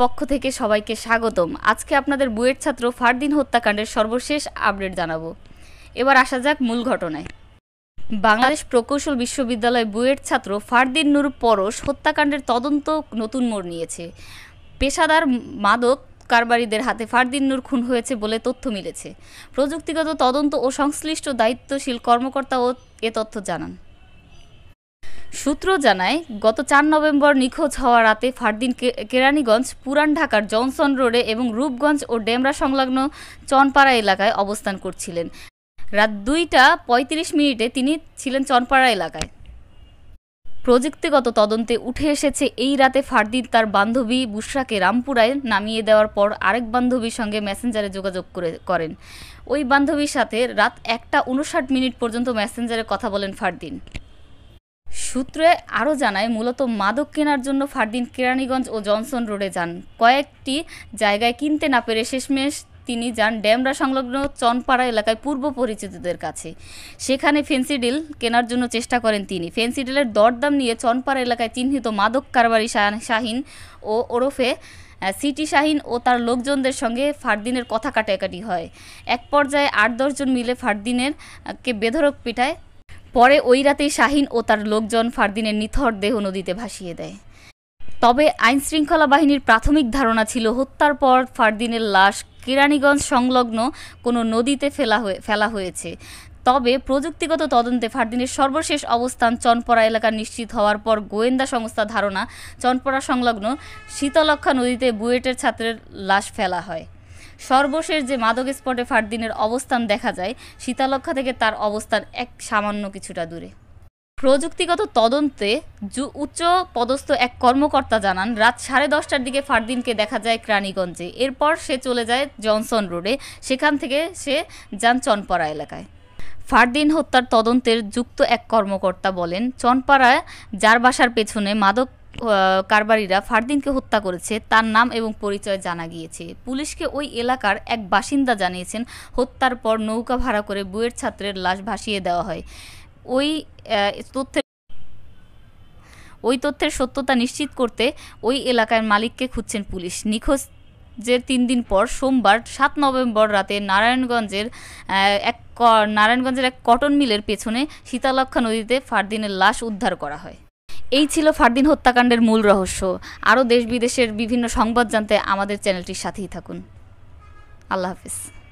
পক্ষ থেকে সবাইকে স্বাগতম আজকে আপনাদের বুয়েট ছাত্র ফারদিন হত্যাকাণ্ডের সর্বশেষ আপডেট জানাবো এবার আসা যাক মূল ঘটনায় বাংলাদেশ প্রকৌশল বিশ্ববিদ্যালয় বুয়েট ছাত্র ফারদিন নূর পরশ হত্যাকাণ্ডের তদন্ত নতুন মোড় নিয়েছে পেশাদার মাদক কারবারিদের হাতে ফারদিন নূর খুন হয়েছে বলে তথ্য মিলেছে প্রযুক্তিগত তদন্ত ও সংশ্লিষ্ট দায়িত্বশীল কর্মকর্তা ও এ তথ্য জানান সূত্র জানায় গত চার নভেম্বর নিখোঁজ হওয়া রাতে ফারদিন কেরানীগঞ্জ পুরান ঢাকার জনসন রোডে এবং রূপগঞ্জ ও ডেমরা সংলগ্ন চনপাড়া এলাকায় অবস্থান করছিলেন রাত দুইটা পঁয়ত্রিশ মিনিটে তিনি ছিলেন চনপাড়া এলাকায় প্রযুক্তিগত তদন্তে উঠে এসেছে এই রাতে ফারদিন তার বান্ধবী বুশরাকে রামপুরায় নামিয়ে দেওয়ার পর আরেক বান্ধবীর সঙ্গে মেসেঞ্জারে যোগাযোগ করে করেন ওই বান্ধবীর সাথে রাত একটা উনষাট মিনিট পর্যন্ত মেসেঞ্জারে কথা বলেন ফারদিন সূত্রে আরও জানায় মূলত মাদক কেনার জন্য ফারদিন কেরানীগঞ্জ ও জনসন রোডে যান কয়েকটি জায়গায় কিনতে না পেরে শেষমেশ তিনি যান ড্যামরা সংলগ্ন চনপাড়া এলাকায় পূর্ব পরিচিতদের কাছে সেখানে ফেন্সিডিল কেনার জন্য চেষ্টা করেন তিনি ফেন্সিডিলের দরদাম নিয়ে চনপাড়া এলাকায় চিহ্নিত মাদক কারবারি শাহিন ও ওরফে সিটি শাহিন ও তার লোকজনদের সঙ্গে ফারদিনের কথা কাটাকাটি হয় এক পর্যায়ে আট দশজন মিলে ফারদিনের কে বেধরক পিঠায় পরে ওই রাতেই শাহিন ও তার লোকজন ফারদিনের নিথর দেহ নদীতে ভাসিয়ে দেয় তবে আইন শৃঙ্খলা বাহিনীর প্রাথমিক ধারণা ছিল হত্যার পর ফারদিনের লাশ কেরানীগঞ্জ সংলগ্ন কোনো নদীতে ফেলা হয়ে ফেলা হয়েছে তবে প্রযুক্তিগত তদন্তে ফারদিনের সর্বশেষ অবস্থান চনপড়া এলাকা নিশ্চিত হওয়ার পর গোয়েন্দা সংস্থা ধারণা চনপড়া সংলগ্ন শীতলক্ষা নদীতে বুয়েটের ছাত্রের লাশ ফেলা হয় সর্বশেষ যে মাদক স্পটে ফারদিনের অবস্থান দেখা যায় শীতালক্ষা থেকে তার অবস্থান এক সামান্য কিছুটা দূরে প্রযুক্তিগত তদন্তে উচ্চ পদস্থ এক কর্মকর্তা জানান রাত সাড়ে দশটার দিকে ফারদিনকে দেখা যায় ক্রানীগঞ্জে এরপর সে চলে যায় জনসন রোডে সেখান থেকে সে যান চনপাড়া এলাকায় ফারদিন হত্যার তদন্তের যুক্ত এক কর্মকর্তা বলেন চনপাড়ায় যার বাসার পেছনে মাদক কারবারিরা ফারদিনকে হত্যা করেছে তার নাম এবং পরিচয় জানা গিয়েছে পুলিশকে ওই এলাকার এক বাসিন্দা জানিয়েছেন হত্যার পর নৌকা ভাড়া করে বুয়ের ছাত্রের লাশ ভাসিয়ে দেওয়া হয় ওই তথ্যের ওই তথ্যের সত্যতা নিশ্চিত করতে ওই এলাকার মালিককে খুঁজছেন পুলিশ নিখোঁজ যে তিন দিন পর সোমবার সাত নভেম্বর রাতে নারায়ণগঞ্জের এক নারায়ণগঞ্জের এক কটন মিলের পেছনে শীতালক্ষা নদীতে ফারদিনের লাশ উদ্ধার করা হয় এই ছিল ফারদিন হত্যাকাণ্ডের মূল রহস্য আরও দেশ বিদেশের বিভিন্ন সংবাদ জানতে আমাদের চ্যানেলটির সাথেই থাকুন আল্লাহ হাফিজ